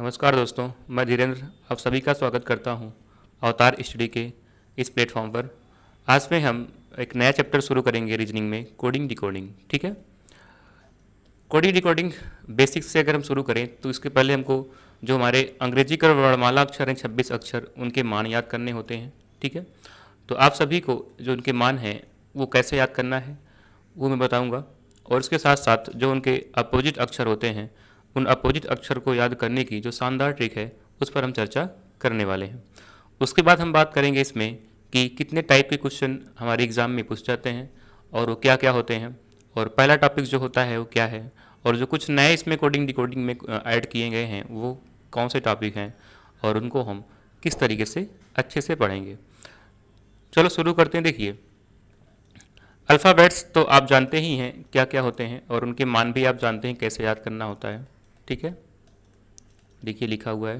नमस्कार दोस्तों मैं धीरेन्द्र आप सभी का स्वागत करता हूं अवतार स्टडी के इस प्लेटफॉर्म पर आज में हम एक नया चैप्टर शुरू करेंगे रीजनिंग में कोडिंग डिकोडिंग ठीक है कोडिंग डिकोडिंग बेसिक्स से अगर हम शुरू करें तो इसके पहले हमको जो हमारे अंग्रेजी का वर्णमाला अक्षर हैं छब्बीस अक्षर उनके मान याद करने होते हैं ठीक है तो आप सभी को जो उनके मान हैं वो कैसे याद करना है वो मैं बताऊँगा और इसके साथ साथ जो उनके अपोजिट अक्षर होते हैं उन अपोजिट अक्षर को याद करने की जो शानदार ट्रिक है उस पर हम चर्चा करने वाले हैं उसके बाद हम बात करेंगे इसमें कि कितने टाइप के क्वेश्चन हमारे एग्ज़ाम में पूछ जाते हैं और वो क्या क्या होते हैं और पहला टॉपिक जो होता है वो क्या है और जो कुछ नए इसमें कोडिंग डिकोडिंग में ऐड किए गए हैं वो कौन से टॉपिक हैं और उनको हम किस तरीके से अच्छे से पढ़ेंगे चलो शुरू करते हैं देखिए अल्फ़ाबेट्स तो आप जानते ही हैं क्या क्या होते हैं और उनके मान भी आप जानते हैं कैसे याद करना होता है ठीक है देखिए लिखा हुआ है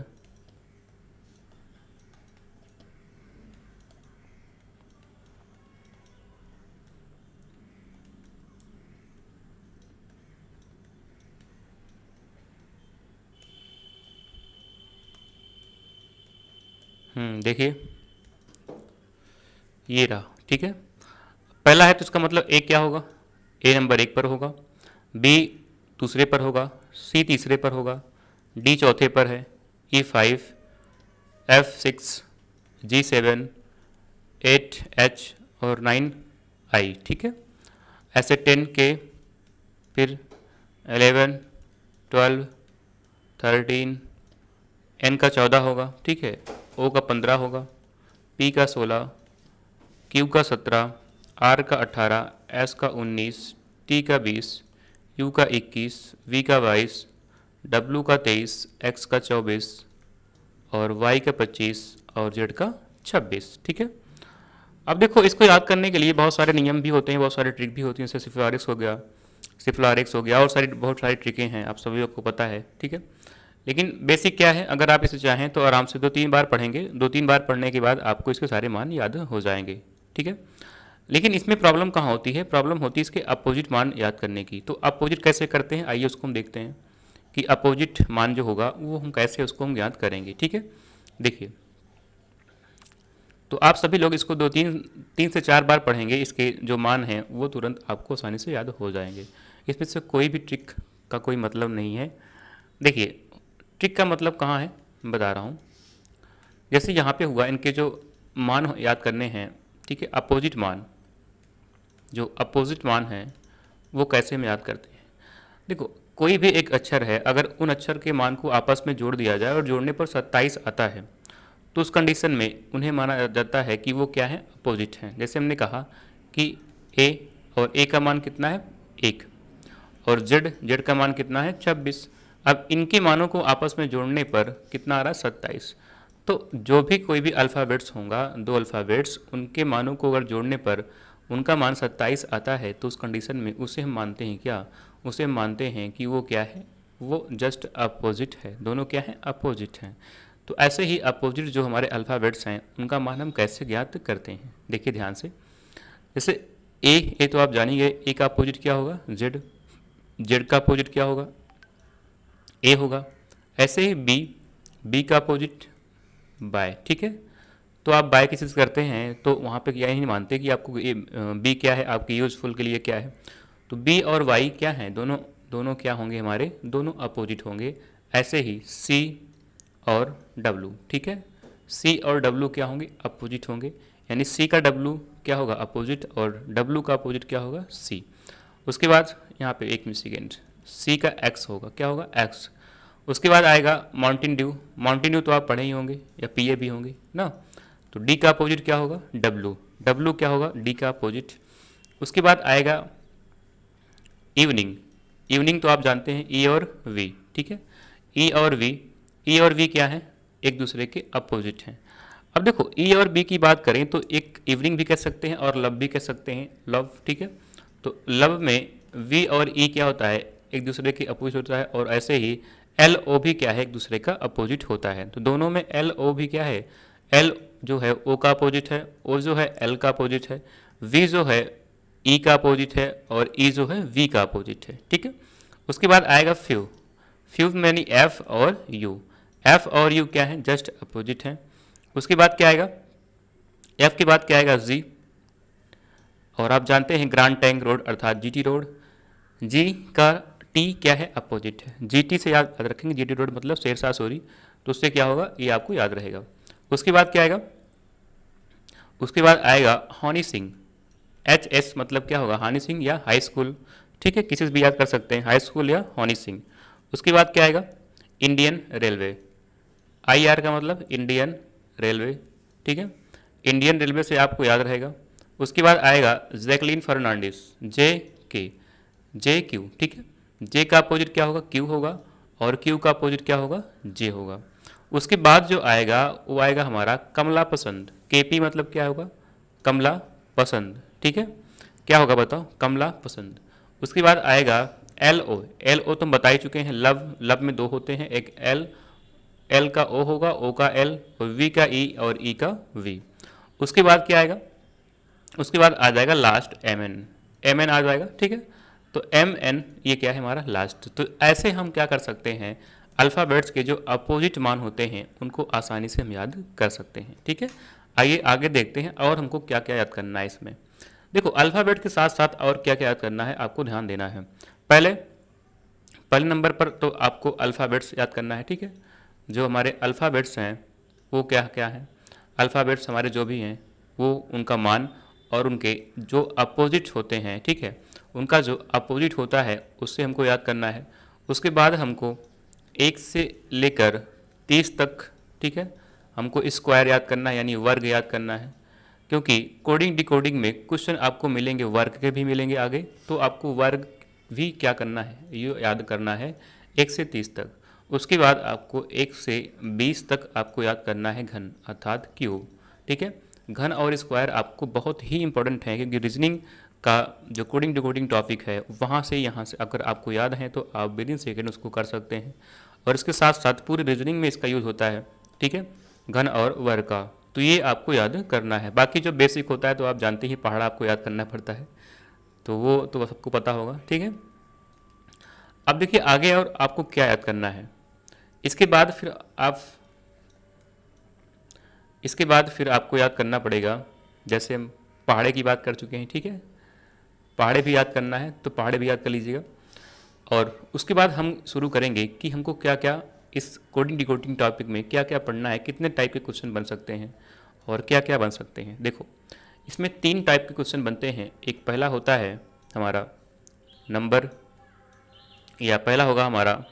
हम्म, देखिए ये रहा ठीक है पहला है तो इसका मतलब ए क्या होगा ए नंबर एक पर होगा बी दूसरे पर होगा सी तीसरे पर होगा डी चौथे पर है E five F six G seven eight H और नाइन आई ठीक है ऐसे टेन के फिर एलेवन ट्वेल्व थर्टीन एन का चौदह होगा ठीक है ओ का पंद्रह होगा पी का सोलह क्यू का सत्रह आर का अट्ठारह एस का उन्नीस टी का बीस क्यू का इक्कीस वी का बाईस डब्लू का तेईस एक्स का चौबीस और वाई का पच्चीस और जेड का छब्बीस ठीक है अब देखो इसको याद करने के लिए बहुत सारे नियम भी होते हैं बहुत सारे ट्रिक भी होती हैं जैसे सिफ्लारिक्स हो गया सिफ्लारिक्स हो गया और सारी बहुत सारी ट्रिकें हैं आप सभी लोग को पता है ठीक है लेकिन बेसिक क्या है अगर आप इसे चाहें तो आराम से दो तीन बार पढ़ेंगे दो तीन बार पढ़ने के बाद आपको इसके सारे मान याद हो जाएंगे ठीक है लेकिन इसमें प्रॉब्लम कहाँ होती है प्रॉब्लम होती है इसके अपोजिट मान याद करने की तो अपोजिट कैसे करते हैं आइए उसको हम देखते हैं कि अपोजिट मान जो होगा वो हम कैसे उसको हम याद करेंगे ठीक है देखिए तो आप सभी लोग इसको दो तीन तीन से चार बार पढ़ेंगे इसके जो मान हैं वो तुरंत आपको आसानी से याद हो जाएंगे इसमें से कोई भी ट्रिक का कोई मतलब नहीं है देखिए ट्रिक का मतलब कहाँ है बता रहा हूँ जैसे यहाँ पे हुआ इनके जो मान याद करने हैं ठीक है अपोजिट मान जो अपोजिट मान है वो कैसे हम याद करते हैं देखो कोई भी एक अक्षर है अगर उन अक्षर के मान को आपस में जोड़ दिया जाए और जोड़ने पर 27 आता है तो उस कंडीशन में उन्हें माना जाता है कि वो क्या है अपोजिट हैं जैसे हमने कहा कि ए और ए का मान कितना है एक और जेड जेड का मान कितना है छब्बीस अब इनके मानों को आपस में जोड़ने पर कितना आ रहा है सत्ताईस तो जो भी कोई भी अल्फ़ाबेट्स होंगे दो अल्फ़ाबेट्स उनके मानों को अगर जोड़ने पर उनका मान 27 आता है तो उस कंडीशन में उसे हम मानते हैं क्या उसे मानते हैं कि वो क्या है वो जस्ट अपोजिट है दोनों क्या हैं अपोजिट हैं तो ऐसे ही अपोजिट जो हमारे अल्फ़ाबेट्स हैं उनका मान हम कैसे ज्ञात करते हैं देखिए ध्यान से जैसे ए ए तो आप जानेंगे ए का अपोजिट क्या होगा जेड जेड का अपोजिट क्या होगा ए होगा ऐसे ही बी बी का अपोजिट बाय ठीक है तो आप बाय केसेस करते हैं तो वहाँ पे यही नहीं मानते कि आपको ए, बी क्या है आपके यूज़फुल के लिए क्या है तो बी और वाई क्या हैं दोनों दोनों क्या होंगे हमारे दोनों अपोजिट होंगे ऐसे ही सी और डब्लू ठीक है सी और डब्लू क्या होंगे अपोजिट होंगे यानी सी का डब्लू क्या होगा अपोजिट और डब्लू का अपोजिट क्या होगा सी उसके बाद यहाँ पे एक मिसिकेंड सी का एक्स होगा क्या होगा एक्स उसके बाद आएगा माउंटेन ड्यू माउंटेन ड्यू तो आप पढ़े ही होंगे या पीए भी होंगे ना तो डी का अपोजिट क्या होगा डब्लू डब्लू क्या होगा डी का अपोजिट उसके बाद आएगा इवनिंग इवनिंग तो आप जानते हैं ई e और वी ठीक है ई e और वी ई e और वी क्या है एक दूसरे के अपोजिट हैं अब देखो ई e और बी की बात करें तो एक इवनिंग भी कह सकते हैं और लव भी कह सकते हैं लव ठीक है तो लव में वी और ई e क्या होता है एक दूसरे के अपोजिट होता है और ऐसे ही एल ओ भी क्या है एक दूसरे का अपोजिट होता है तो दोनों में एल ओ भी क्या है एल जो है ओ का अपोजिट है ओ जो है एल का अपोजिट है वी जो है ई e का अपोजिट है और ई e जो है वी का अपोजिट है ठीक है उसके बाद आएगा फ्यू फ्यू मैनी एफ और यू एफ और यू क्या है जस्ट अपोजिट है उसके बाद क्या आएगा एफ के बाद क्या आएगा जी और आप जानते हैं ग्रांड टैंक रोड अर्थात जीटी रोड जी का टी क्या है अपोजिट है जीटी से याद रखेंगे जीटी रोड मतलब शेरशाह सोरी तो उससे क्या होगा ये आपको याद रहेगा उसके बाद क्या आएगा उसके बाद आएगा हॉनी सिंह एच एस मतलब क्या होगा हॉनी सिंह या हाई स्कूल ठीक है किसी से भी याद कर सकते हैं हाई स्कूल या हॉनी सिंह उसके बाद क्या आएगा इंडियन रेलवे आई आर का मतलब इंडियन रेलवे ठीक है इंडियन रेलवे से आपको याद रहेगा उसके बाद आएगा जैकलिन फर्नांडिस जे के जे क्यू ठीक है जे का अपोजिट क्या होगा क्यू होगा और क्यू का अपोजिट क्या होगा जे होगा उसके बाद जो आएगा वो आएगा हमारा कमला पसंद के पी मतलब क्या होगा कमला पसंद ठीक है क्या होगा बताओ कमला पसंद उसके बाद आएगा एल ओ एल ओ तुम बता ही चुके हैं लव लव में दो होते हैं एक एल एल का ओ होगा ओ का एल वी का ई e और ई e का वी उसके बाद क्या आएगा उसके बाद आ जाएगा last M N M N आ जाएगा ठीक है तो एम एन ये क्या है हमारा लास्ट तो ऐसे हम क्या कर सकते हैं अल्फ़ाबेट्स के जो अपोजिट मान होते हैं उनको आसानी से हम याद कर सकते हैं ठीक है आइए आगे देखते हैं और हमको क्या क्या याद करना है इसमें देखो अल्फ़ाबेट के साथ साथ और क्या क्या याद करना है आपको ध्यान देना है पहले पहले नंबर पर तो आपको अल्फ़ाबेट्स याद करना है ठीक है जो हमारे अल्फ़ाबेट्स हैं वो क्या क्या हैं अल्फ़ाबेट्स हमारे जो भी हैं वो उनका मान और उनके जो अपोजिट होते हैं ठीक है उनका जो अपोजिट होता है उससे हमको याद करना है उसके बाद हमको एक से लेकर तीस तक ठीक है हमको स्क्वायर याद करना है यानी वर्ग याद करना है क्योंकि कोडिंग डिकोडिंग में क्वेश्चन आपको मिलेंगे वर्ग के भी मिलेंगे आगे तो आपको वर्ग भी क्या करना है ये याद करना है एक से तीस तक उसके बाद आपको एक से बीस तक आपको याद करना है घन अर्थात क्यूब ठीक है घन और स्क्वायर आपको बहुत ही इंपॉर्टेंट है क्योंकि रीजनिंग का जो कोडिंग टू कोडिंग टॉपिक है वहाँ से यहाँ से अगर आपको याद है तो आप विद इन सेकेंड उसको कर सकते हैं और इसके साथ साथ पूरी रीजनिंग में इसका यूज़ होता है ठीक है घन और वर का तो ये आपको याद करना है बाकी जो बेसिक होता है तो आप जानते ही पहाड़ा आपको याद करना पड़ता है तो वो तो सबको पता होगा ठीक है अब देखिए आगे और आपको क्या याद करना है इसके बाद फिर आप इसके बाद फिर आपको याद करना पड़ेगा जैसे हम पहाड़े की बात कर चुके हैं ठीक है पहाड़े भी याद करना है तो पहाड़े भी याद कर लीजिएगा और उसके बाद हम शुरू करेंगे कि हमको क्या क्या इस कोडिंग डिकोडिंग टॉपिक में क्या क्या पढ़ना है कितने टाइप के क्वेश्चन बन सकते हैं और क्या क्या बन सकते हैं देखो इसमें तीन टाइप के क्वेश्चन बनते हैं एक पहला होता है हमारा नंबर या पहला होगा हमारा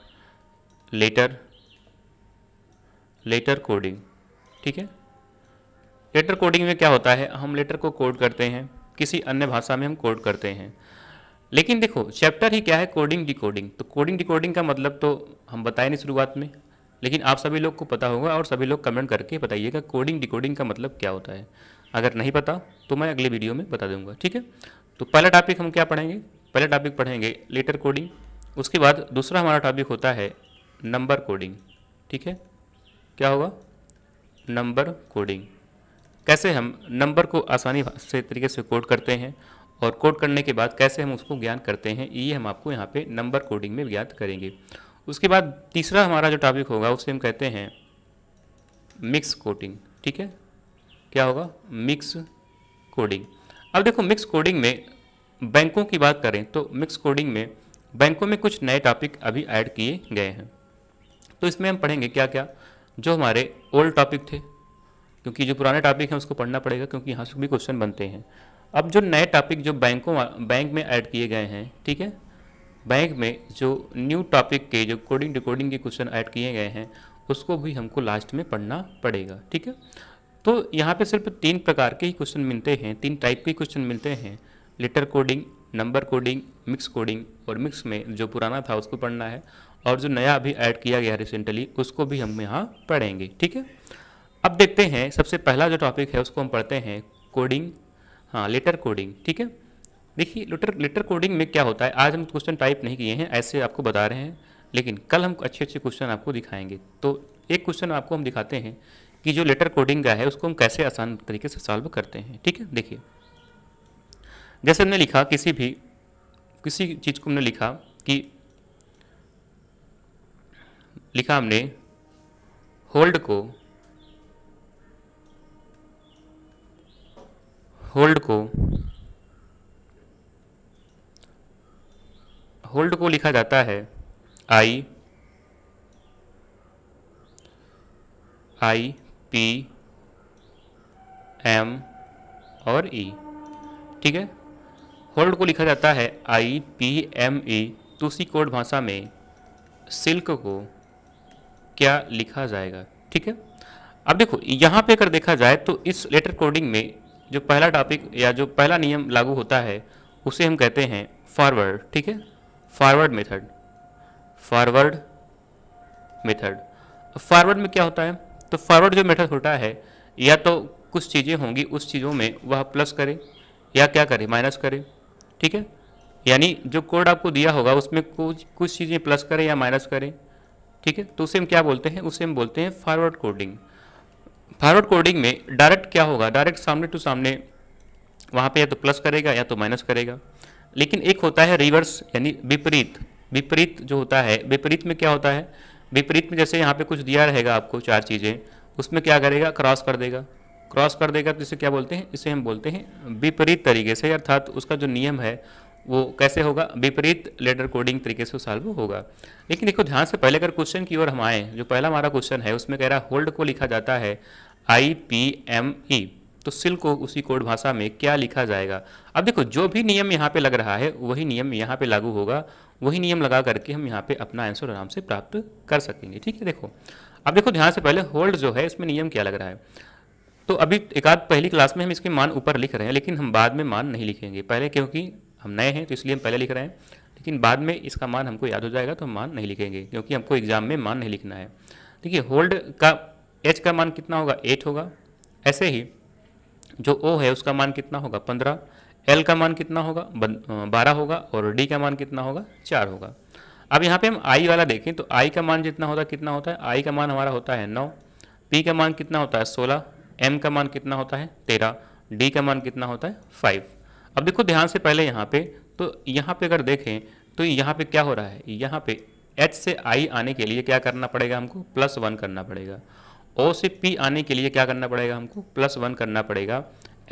लेटर लेटर कोडिंग ठीक है लेटर कोडिंग में क्या होता है हम लेटर को कोड करते हैं किसी अन्य भाषा में हम कोड करते हैं लेकिन देखो चैप्टर ही क्या है कोडिंग डिकोडिंग तो कोडिंग डिकोडिंग का मतलब तो हम बताए नहीं शुरुआत में लेकिन आप सभी लोग को पता होगा और सभी लोग कमेंट करके बताइएगा कोडिंग डिकोडिंग का मतलब क्या होता है अगर नहीं पता तो मैं अगले वीडियो में बता दूंगा ठीक है तो पहला टॉपिक हम क्या पढ़ेंगे पहला टॉपिक पढ़ेंगे लेटर कोडिंग उसके बाद दूसरा हमारा टॉपिक होता है नंबर कोडिंग ठीक है क्या होगा नंबर कोडिंग कैसे हम नंबर को आसानी से तरीके से कोड करते हैं और कोड करने के बाद कैसे हम उसको ज्ञान करते हैं ये हम आपको यहाँ पे नंबर कोडिंग में ज्ञात करेंगे उसके बाद तीसरा हमारा जो टॉपिक होगा उसे हम कहते हैं मिक्स कोडिंग ठीक है क्या होगा मिक्स कोडिंग अब देखो मिक्स कोडिंग में बैंकों की बात करें तो मिक्स कोडिंग में बैंकों में कुछ नए टॉपिक अभी ऐड किए गए हैं तो इसमें हम पढ़ेंगे क्या क्या जो हमारे ओल्ड टॉपिक थे क्योंकि जो पुराने टॉपिक हैं उसको पढ़ना पड़ेगा क्योंकि यहाँ से भी क्वेश्चन बनते हैं अब जो नए टॉपिक जो बैंकों बैंक में ऐड किए गए हैं ठीक है बैंक में जो न्यू टॉपिक के जो कोडिंग डिकोडिंग के क्वेश्चन ऐड किए गए हैं उसको भी हमको लास्ट में पढ़ना पड़ेगा ठीक है तो यहाँ पे सिर्फ तीन प्रकार के ही क्वेश्चन मिलते हैं तीन टाइप के क्वेश्चन मिलते हैं letter coding number coding mix coding और मिक्स में जो पुराना था उसको पढ़ना है और जो नया अभी ऐड किया गया रिसेंटली उसको भी हम यहाँ पढ़ेंगे ठीक है अब देखते हैं सबसे पहला जो टॉपिक है उसको हम पढ़ते हैं कोडिंग हाँ लेटर कोडिंग ठीक है देखिए लेटर लेटर कोडिंग में क्या होता है आज हम क्वेश्चन टाइप नहीं किए हैं ऐसे आपको बता रहे हैं लेकिन कल हम अच्छे अच्छे क्वेश्चन आपको दिखाएंगे तो एक क्वेश्चन आपको हम दिखाते हैं कि जो लेटर कोडिंग का है उसको हम कैसे आसान तरीके से सॉल्व करते हैं ठीक है देखिए जैसे हमने लिखा किसी भी किसी चीज़ को हमने लिखा कि लिखा हमने होल्ड को होल्ड को होल्ड को लिखा जाता है आई आई पी एम और ई e, ठीक है होल्ड को लिखा जाता है आई पी एम ई दूसरी कोड भाषा में सिल्क को क्या लिखा जाएगा ठीक है अब देखो यहाँ पे अगर देखा जाए तो इस लेटर कोडिंग में जो पहला टॉपिक या जो पहला नियम लागू होता है उसे हम कहते हैं फॉरवर्ड ठीक है forward method forward method forward में क्या होता है तो फॉरवर्ड जो मेथड होता है या तो कुछ चीज़ें होंगी उस चीज़ों में वह प्लस करे या क्या करे माइनस करे ठीक है यानी जो कोड आपको दिया होगा उसमें कुछ कुछ चीज़ें प्लस करें या माइनस करें ठीक है तो उसे हम क्या बोलते हैं उसे हम बोलते हैं फॉरवर्ड कोडिंग फॉरवर्ड कोडिंग में डायरेक्ट क्या होगा डायरेक्ट सामने टू सामने वहाँ पे या तो प्लस करेगा या तो माइनस करेगा लेकिन एक होता है रिवर्स यानी विपरीत विपरीत जो होता है विपरीत में क्या होता है विपरीत में जैसे यहाँ पे कुछ दिया रहेगा आपको चार चीज़ें उसमें क्या करेगा क्रॉस कर देगा क्रॉस कर देगा तो इसे क्या बोलते हैं इसे हम बोलते हैं विपरीत तरीके से अर्थात उसका जो नियम है वो कैसे होगा विपरीत लेटर कोडिंग तरीके से सॉल्व होगा लेकिन देखो ध्यान से पहले अगर क्वेश्चन की ओर हम आएँ जो पहला हमारा क्वेश्चन है उसमें कह रहा होल्ड को लिखा जाता है आई पी एम ई तो सिल को उसी कोड भाषा में क्या लिखा जाएगा अब देखो जो भी नियम यहाँ पे लग रहा है वही नियम यहाँ पे लागू होगा वही नियम लगा करके हम यहाँ पे अपना आंसर आराम से प्राप्त कर सकेंगे ठीक है देखो अब देखो ध्यान से पहले होल्ड जो है इसमें नियम क्या लग रहा है तो अभी एक आध पहली क्लास में हम इसके मान ऊपर लिख रहे हैं लेकिन हम बाद में मान नहीं लिखेंगे पहले क्योंकि हम नए हैं तो इसलिए हम पहले लिख रहे हैं लेकिन बाद में इसका मान हमको याद हो जाएगा तो हम मान नहीं लिखेंगे क्योंकि हमको एग्जाम में मान नहीं लिखना है देखिए होल्ड का एच का मान कितना होगा एट होगा ऐसे ही जो ओ है उसका मान कितना होगा पंद्रह एल का मान कितना होगा बारह होगा और डी का मान कितना होगा चार होगा अब यहाँ पे हम आई वाला देखें तो आई का मान जितना होता है कितना होता है आई का मान हमारा होता है नौ पी का मान कितना होता है सोलह एम का मान कितना होता है तेरह डी का मान कितना होता है फाइव अब देखो ध्यान से पहले यहाँ पे तो यहाँ पे अगर देखें तो यहाँ पे क्या हो रहा है यहाँ पे एच से आई आने के लिए क्या करना पड़ेगा हमको प्लस वन करना पड़ेगा ओ से पी आने के लिए क्या करना पड़ेगा हमको प्लस वन करना पड़ेगा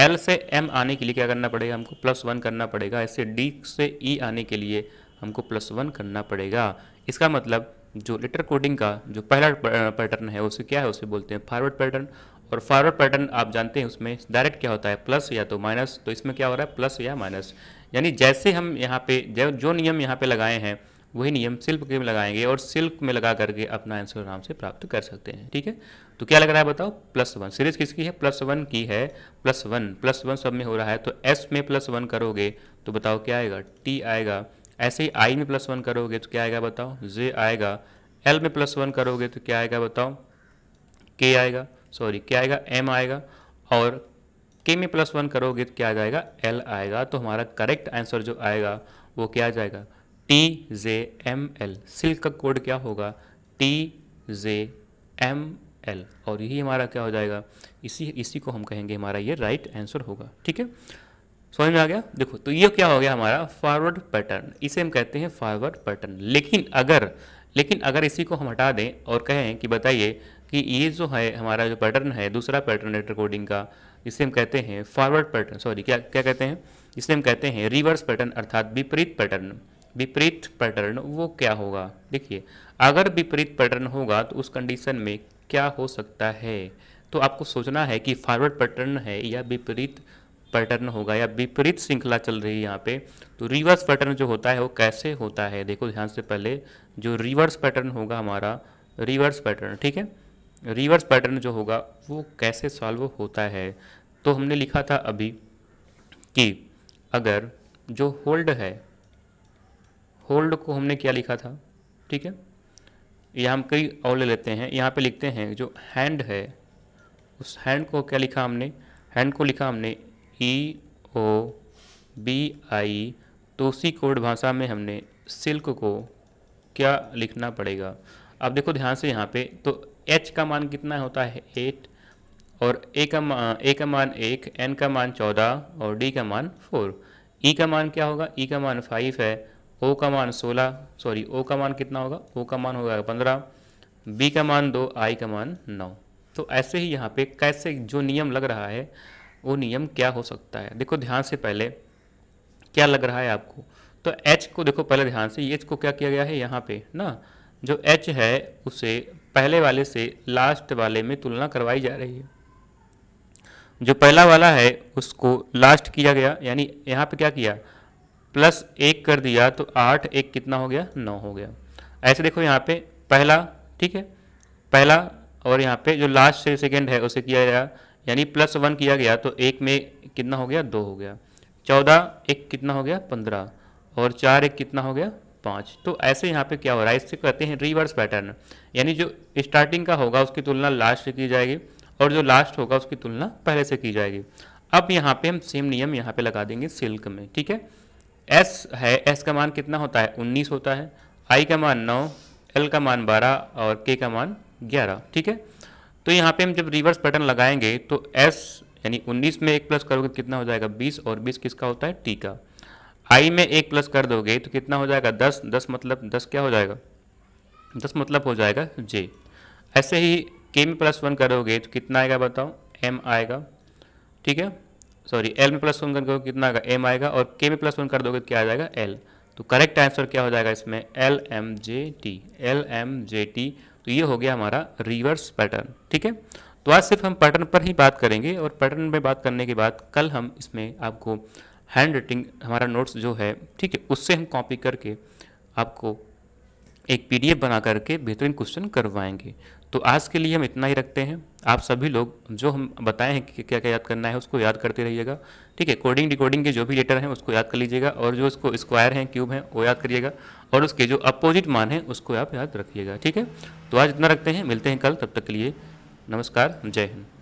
एल से एम आने के लिए क्या करना पड़ेगा हमको प्लस वन करना पड़ेगा ऐसे डी से ई e आने के लिए हमको प्लस वन करना पड़ेगा इसका मतलब जो लेटर कोडिंग का जो पहला पैटर्न है उसे क्या है उसे बोलते हैं फॉरवर्ड पैटर्न और फॉरवर्ड पैटर्न आप जानते हैं उसमें डायरेक्ट क्या होता है प्लस या तो माइनस तो इसमें क्या हो रहा है प्लस या माइनस यानी जैसे हम यहाँ पे जो नियम यहाँ पे लगाए हैं वही नियम सिल्क के में लगाएंगे और सिल्क में लगा करके अपना आंसर आराम से प्राप्त कर सकते हैं ठीक है तो क्या लग रहा है बताओ प्लस वन सीरीज किसकी है प्लस वन की है प्लस वन प्लस वन सब में हो रहा है तो एस में प्लस वन करोगे तो बताओ क्या आएगा टी आएगा ऐसे ही आई में प्लस वन करोगे तो क्या आएगा बताओ जे आएगा एल में प्लस वन करोगे तो क्या आएगा बताओ के आएगा सॉरी क्या आएगा एम आएगा और के में प्लस वन करोगे तो क्या आएगा जाएगा एल आएगा तो हमारा करेक्ट आंसर जो आएगा वो क्या आ जाएगा T J M L silk का कोड क्या होगा टी जे एम एल और यही हमारा क्या हो जाएगा इसी इसी को हम कहेंगे हमारा ये राइट आंसर होगा ठीक है समझ में आ गया देखो तो ये क्या हो गया हमारा फॉरवर्ड पैटर्न इसे हम कहते हैं फॉरवर्ड पैटर्न लेकिन अगर लेकिन अगर इसी को हम हटा दें और कहें कि बताइए कि ये जो है हमारा जो पैटर्न है दूसरा पैटर्न लेटर कोडिंग का इसे हम कहते हैं फॉरवर्ड पैटर्न सॉरी क्या क्या कहते हैं इसे हम कहते हैं रिवर्स पैटर्न अर्थात विपरीत पैटर्न विपरीत पैटर्न वो क्या होगा देखिए अगर विपरीत पैटर्न होगा तो उस कंडीशन में क्या हो सकता है तो आपको सोचना है कि फॉरवर्ड पैटर्न है या विपरीत पैटर्न होगा या विपरीत श्रृंखला चल रही है यहाँ पे तो रिवर्स पैटर्न जो होता है वो कैसे होता है देखो ध्यान से पहले जो रिवर्स पैटर्न होगा हमारा रिवर्स पैटर्न ठीक है रिवर्स पैटर्न जो होगा वो कैसे सॉल्व होता है तो हमने लिखा था अभी कि अगर जो होल्ड है होल्ड को हमने क्या लिखा था ठीक है यह हम कई और ले लेते हैं यहाँ पे लिखते हैं जो हैंड है उस हैंड को क्या लिखा हमने हैंड को लिखा हमने ई ओ बी आई तो उसी कोड भाषा में हमने सिल्क को क्या लिखना पड़ेगा अब देखो ध्यान से यहाँ पे तो एच का मान कितना होता है एट और ए का मान ए का मान एक एन का मान चौदह और डी का मान फोर ई e का मान क्या होगा ई e का मान फाइव है ओ का मान सोलह सॉरी ओ का मान कितना होगा ओ का मान होगा पंद्रह बी का मान दो आई का मान नौ तो ऐसे ही यहाँ पे कैसे जो नियम लग रहा है वो नियम क्या हो सकता है देखो ध्यान से पहले क्या लग रहा है आपको तो एच को देखो पहले ध्यान से एच को क्या किया गया है यहाँ पे ना जो एच है उसे पहले वाले से लास्ट वाले में तुलना करवाई जा रही है जो पहला वाला है उसको लास्ट किया गया यानी यहाँ पे क्या किया प्लस एक कर दिया तो आठ एक कितना हो गया नौ हो गया ऐसे देखो यहाँ पे पहला ठीक है पहला और यहाँ पे जो लास्ट से सेकेंड है उसे किया गया यानी प्लस वन किया गया तो एक में कितना हो गया दो हो गया चौदह एक कितना हो गया पंद्रह और चार एक कितना हो गया पाँच तो ऐसे यहाँ पे क्या हो रहा है इससे कहते हैं रिवर्स पैटर्न यानी जो स्टार्टिंग का होगा उसकी तुलना लास्ट से की जाएगी और जो लास्ट होगा उसकी तुलना पहले से की जाएगी अब यहाँ पे हम सेम नियम यहाँ पे लगा देंगे सिल्क में ठीक है एस है एस का मान कितना होता है उन्नीस होता है आई का मान नौ एल का मान बारह और के का मान ग्यारह ठीक है तो यहाँ पे हम जब रिवर्स पैटर्न लगाएंगे तो एस यानी उन्नीस में एक प्लस करोगे तो कितना हो जाएगा बीस और बीस किसका होता है टी का आई में एक प्लस कर दोगे तो कितना हो जाएगा दस दस मतलब दस क्या हो जाएगा दस मतलब हो जाएगा जे ऐसे ही के में प्लस वन करोगे तो कितना आएगा बताओ एम आएगा ठीक है सॉरी एल में प्लस वन कर दोगे कितना आएगा एम आएगा और के में प्लस वन कर दोगे तो क्या आ जाएगा एल तो करेक्ट आंसर क्या हो जाएगा इसमें L M J T L M J T तो ये हो गया हमारा रिवर्स पैटर्न ठीक है तो आज सिर्फ हम पैटर्न पर ही बात करेंगे और पैटर्न में बात करने के बाद कल हम इसमें आपको हैंड राइटिंग हमारा नोट्स जो है ठीक है उससे हम कॉपी करके आपको एक पीडीएफ बना करके बेहतरीन क्वेश्चन करवाएंगे तो आज के लिए हम इतना ही रखते हैं आप सभी लोग जो हम बताए हैं कि क्या क्या याद करना है उसको याद करते रहिएगा ठीक है कोडिंग डिकोडिंग के जो भी लेटर हैं उसको याद कर लीजिएगा और जो उसको स्क्वायर हैं क्यूब हैं वो याद करिएगा और उसके जो अपोजिट मान हैं उसको आप याद रखिएगा ठीक है तो आज इतना रखते हैं मिलते हैं कल तब तक के लिए नमस्कार जय हिंद